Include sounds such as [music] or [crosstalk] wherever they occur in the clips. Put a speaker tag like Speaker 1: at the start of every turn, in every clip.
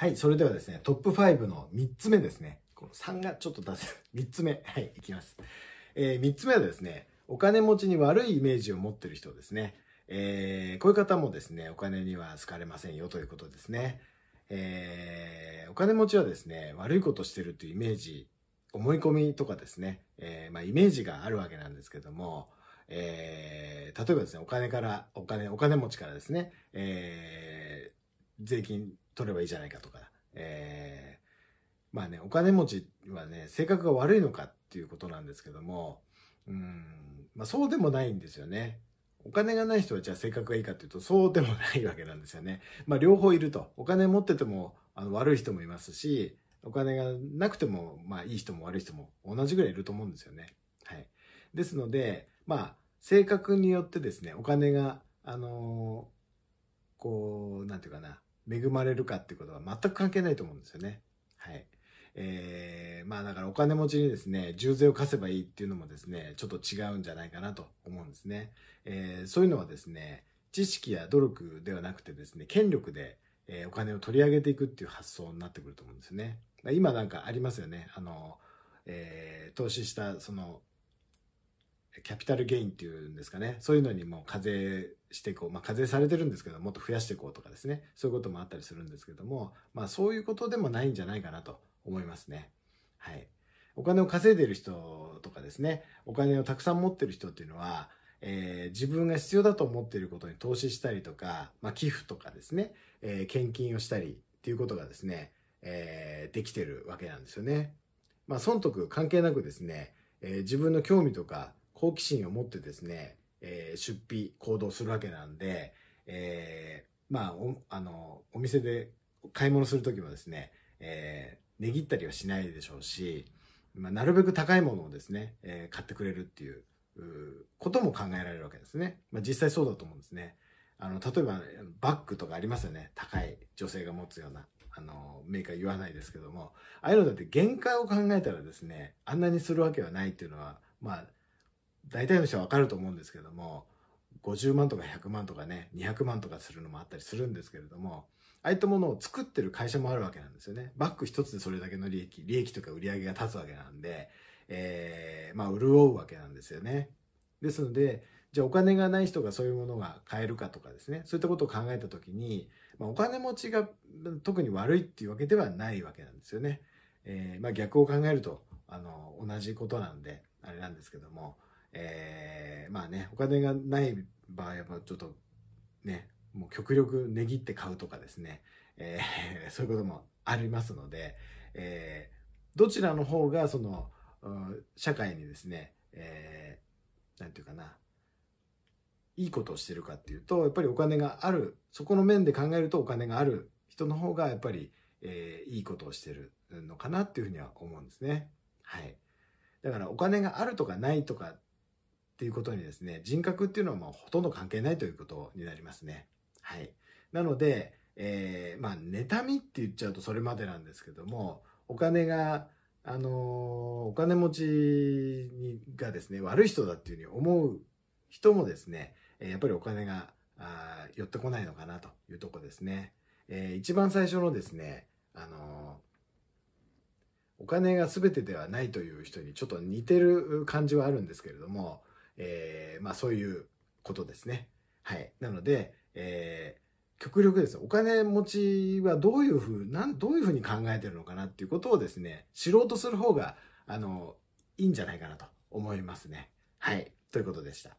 Speaker 1: はい、それではですね、トップ5の3つ目ですね。この3がちょっと出せる。3 [laughs] つ目。はい、いきます。えー、3つ目はですね、お金持ちに悪いイメージを持ってる人ですね。えー、こういう方もですね、お金には好かれませんよということですね。えー、お金持ちはですね、悪いことしてるというイメージ、思い込みとかですね、えまあ、イメージがあるわけなんですけども、え例えばですね、お金から、お金、お金持ちからですね、え税金取ればいいじゃないかとか、えー、まあね、お金持ちはね、性格が悪いのかっていうことなんですけども、うん、まあそうでもないんですよね。お金がない人はじゃあ性格がいいかっていうと、そうでもないわけなんですよね。まあ両方いると。お金持っててもあの悪い人もいますし、お金がなくても、まあいい人も悪い人も同じぐらいいると思うんですよね。はい。ですので、まあ、性格によってですね、お金が、あのー、こう、なんていうかな、恵まれるかってことは全く関係ないと思うんですよね。はい。えー、まあだからお金持ちにですね、重税を課せばいいっていうのもですね、ちょっと違うんじゃないかなと思うんですね。えー、そういうのはですね、知識や努力ではなくてですね、権力で、えお金を取り上げていくっていう発想になってくると思うんですよね。今なんかありますよね。あの、えー、投資したそのキャピタルゲインっていうんですかね、そういうのにも課税していこう、まあ、課税されてるんですけど、もっと増やしていこうとかですね、そういうこともあったりするんですけども、まあ、そういうことでもないんじゃないかなと思いますね。はい。お金を稼いでる人とかですね、お金をたくさん持ってる人っていうのは、えー、自分が必要だと思っていることに投資したりとか、まあ、寄付とかですね、えー、献金をしたりっていうことがですね、えー、できてるわけなんですよね。まあ、損得関係なくですね、えー、自分の興味とか好奇心を持ってですね、えー、出費、行動するわけなんで、えー、まあ、お、あの、お店で買い物する時もですね、えー、値切ったりはしないでしょうし、まあ、なるべく高いものをですね、えー、買ってくれるっていう、ことも考えられるわけですね。まあ、実際そうだと思うんですね。あの、例えば、バッグとかありますよね。高い女性が持つような、あの、メーカー言わないですけども、ああいうのだって限界を考えたらですね、あんなにするわけはないっていうのは、まあ、大体の人はわかると思うんですけども、50万とか100万とかね、200万とかするのもあったりするんですけれども、ああいったものを作ってる会社もあるわけなんですよね。バッグ一つでそれだけの利益、利益とか売り上げが立つわけなんで、えー、まあ、潤うわけなんですよね。ですので、じゃあお金がない人がそういうものが買えるかとかですね、そういったことを考えたときに、まあ、お金持ちが特に悪いっていうわけではないわけなんですよね。えー、まあ、逆を考えると、あの、同じことなんで、あれなんですけども、えー、まあね、お金がない場合は、ちょっとね、もう極力値切って買うとかですね、えー、[laughs] そういうこともありますので、えー、どちらの方が、その、社会にですね、えー、て言うかな、いいことをしてるかっていうと、やっぱりお金がある、そこの面で考えるとお金がある人の方が、やっぱり、えー、いいことをしてるのかなっていうふうには思うんですね。はい。だからお金があるとかないとかっていうことにですね、人格っていうのはもうほとんど関係ないということになりますね。はい。なので、えー、まあ、妬みって言っちゃうとそれまでなんですけども、お金が、あのー、お金持ちにがですね、悪い人だっていうふうに思う人もですね、やっぱりお金があ寄ってこないのかなというとこですね。えー、一番最初のですね、あのー、お金が全てではないという人にちょっと似てる感じはあるんですけれども、えー、まあそういうことですね。はい。なので、えー、極力ですお金持ちはどういうふう、なん、どういうふうに考えてるのかなっていうことをですね、知ろうとする方が、あの、いいんじゃないかなと思いますね。はい。ということでした。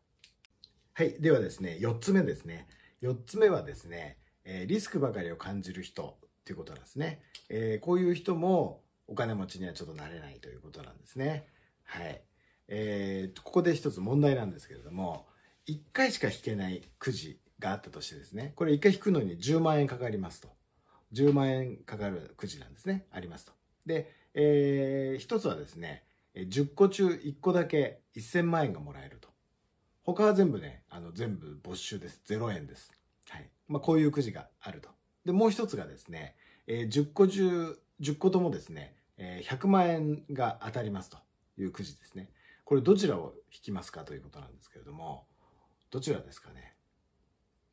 Speaker 1: はい。ではですね、4つ目ですね。4つ目はですね、えー、リスクばかりを感じる人っていうことなんですね。えー、こういう人もお金持ちにはちょっとなれないということなんですね。はい。えー、ここで一つ問題なんですけれども、1回しか引けないくじがあったとしてですね、これ1回引くのに10万円かかりますと。10万円かかるくじなんですね、ありますと。で、えー、一つはですね、10個中1個だけ1000万円がもらえると。他は全部ね、あの、全部没収です。0円です。はい。まあ、こういうくじがあると。で、もう一つがですね、えー、10個中、10個ともですね、えー、100万円が当たりますというくじですね。これどちらを引きますかということなんですけれども、どちらですかね。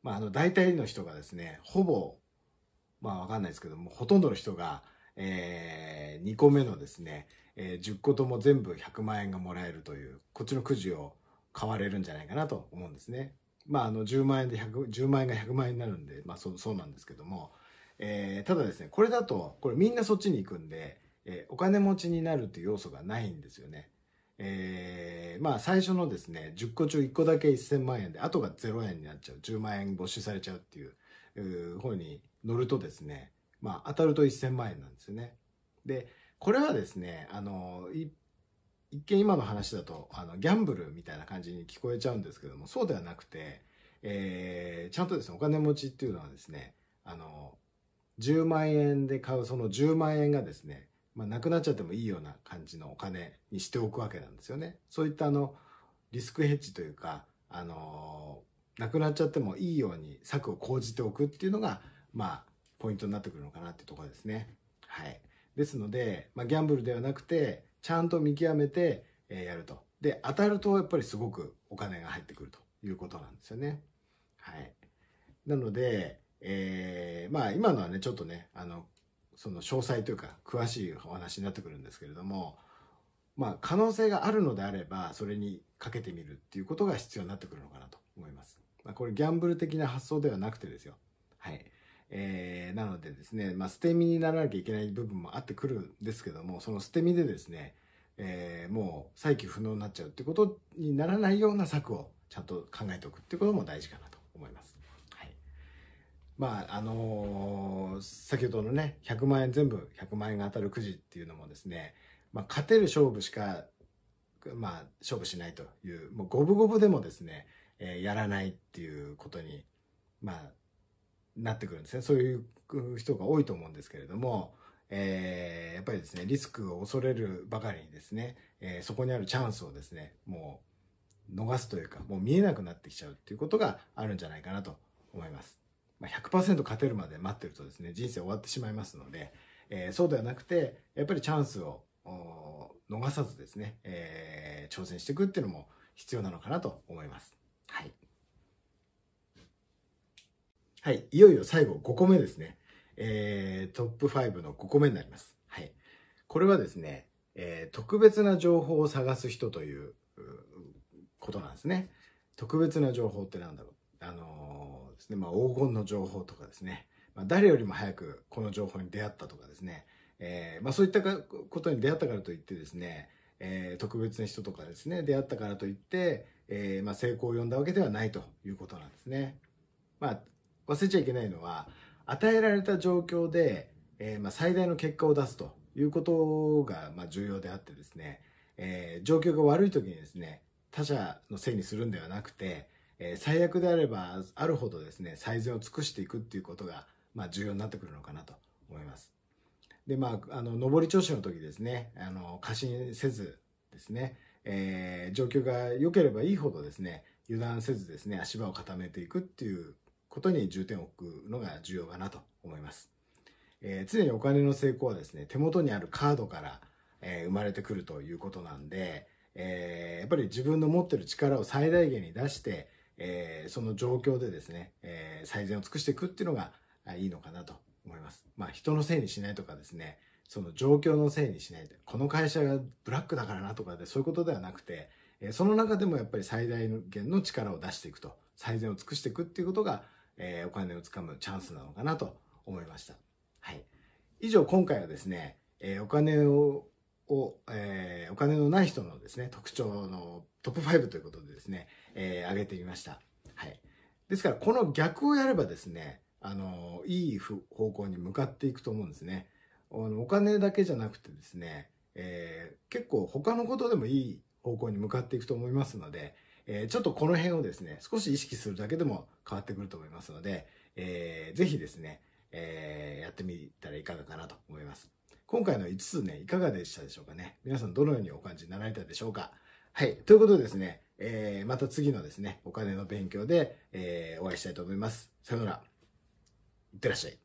Speaker 1: まあ、あの、大体の人がですね、ほぼ、まあ、わかんないですけども、ほとんどの人が、えー、2個目のですね、えー、10個とも全部100万円がもらえるという、こっちのくじを買われるんじゃないかなと思うんですね。まあ、あの、10万円で100、10万円が100万円になるんで、まあ、そう、そうなんですけども、えー、ただですね、これだと、これみんなそっちに行くんで、えー、お金持ちになるっていう要素がないんですよね。えー、まあ最初のですね、10個中1個だけ1000万円で、あとが0円になっちゃう、10万円没収されちゃうっていう方に乗るとですね、まあ当たると1000万円なんですよね。で、これはですね、あの、一見今の話だと、あの、ギャンブルみたいな感じに聞こえちゃうんですけども、そうではなくて、えー、ちゃんとですね、お金持ちっていうのはですね、あの、10万円で買うその10万円がですね、まあ、なくなっちゃってもいいような感じのお金にしておくわけなんですよね。そういったあのリスクヘッジというか、あのー、なくなっちゃってもいいように策を講じておくっていうのが、まあ、ポイントになってくるのかなっていうところですね。はい。ですので、まあ、ギャンブルではなくて、ちゃんと見極めて、えー、やると。で、当たるとやっぱりすごくお金が入ってくるということなんですよね。はい。なので、えー、まあ今のはね、ちょっとね、あの、その詳細というか詳しいお話になってくるんですけれども、まあ、可能性があるのであればそれにかけてみるっていうことが必要になってくるのかなと思います。まあ、これギャンブル的な発想ではなくてですよ。はい。えー、なのでですね、まあ、捨て身にならなきゃいけない部分もあってくるんですけども、その捨て身でですね、えー、もう再起不能になっちゃうってことにならないような策をちゃんと考えておくってことも大事かなと思います。はい。まあ、あのー先ほどのね、100万円全部100万円が当たるくじっていうのもですね、まあ、勝てる勝負しか、まあ、勝負しないという、もう五分五分でもですね、えー、やらないっていうことに、まあ、なってくるんですね。そういう人が多いと思うんですけれども、えー、やっぱりですね、リスクを恐れるばかりにですね、えー、そこにあるチャンスをですね、もう逃すというか、もう見えなくなってきちゃうっていうことがあるんじゃないかなと思います。ま100%勝てるまで待ってるとですね、人生終わってしまいますので、えー、そうではなくて、やっぱりチャンスを逃さずですね、えー、挑戦していくっていうのも必要なのかなと思います。はい。はい、いよいよ最後5個目ですね。えー、トップ5の5個目になります。はい。これはですね、えー、特別な情報を探す人ということなんですね。特別な情報ってなんだろう。あのですね、まあ、黄金の情報とかですね、まあ、誰よりも早くこの情報に出会ったとかですね、えー、まあ、そういったことに出会ったからといってですね、えー、特別な人とかですね、出会ったからといって、えー、まあ、成功を呼んだわけではないということなんですね。まあ、忘れちゃいけないのは、与えられた状況で、えー、まあ、最大の結果を出すということが、まあ、重要であってですね、えー、状況が悪い時にですね、他者のせいにするんではなくて、えー、最悪であればあるほどですね、最善を尽くしていくっていうことが、まあ、重要になってくるのかなと思います。で、まあ、あの、上り調子の時ですね、あの、過信せずですね、えー、状況が良ければいいほどですね、油断せずですね、足場を固めていくっていうことに重点を置くのが重要かなと思います。えー、常にお金の成功はですね、手元にあるカードから、えー、生まれてくるということなんで、えー、やっぱり自分の持ってる力を最大限に出して、えー、その状況でですね、えー、最善を尽くしていくっていうのがいいのかなと思います。まあ人のせいにしないとかですね、その状況のせいにしないこの会社がブラックだからなとかでそういうことではなくて、えー、その中でもやっぱり最大限の力を出していくと、最善を尽くしていくっていうことが、えー、お金をつかむチャンスなのかなと思いました。はい。以上今回はですね、えー、お金をを、えー、お金のない人のですね、特徴のトップ5ということでですね、えー、上げてみました。はい。ですから、この逆をやればですね、あの、いい方向に向かっていくと思うんですね。あのお金だけじゃなくてですね、えー、結構他のことでもいい方向に向かっていくと思いますので、えー、ちょっとこの辺をですね、少し意識するだけでも変わってくると思いますので、えー、ぜひですね、えー、やってみたらいかがかなと思います。今回の5つね、いかがでしたでしょうかね。皆さんどのようにお感じになられたでしょうか。はい。ということでですね、えー、また次のですね、お金の勉強で、えー、お会いしたいと思います。さよなら。いってらっしゃい。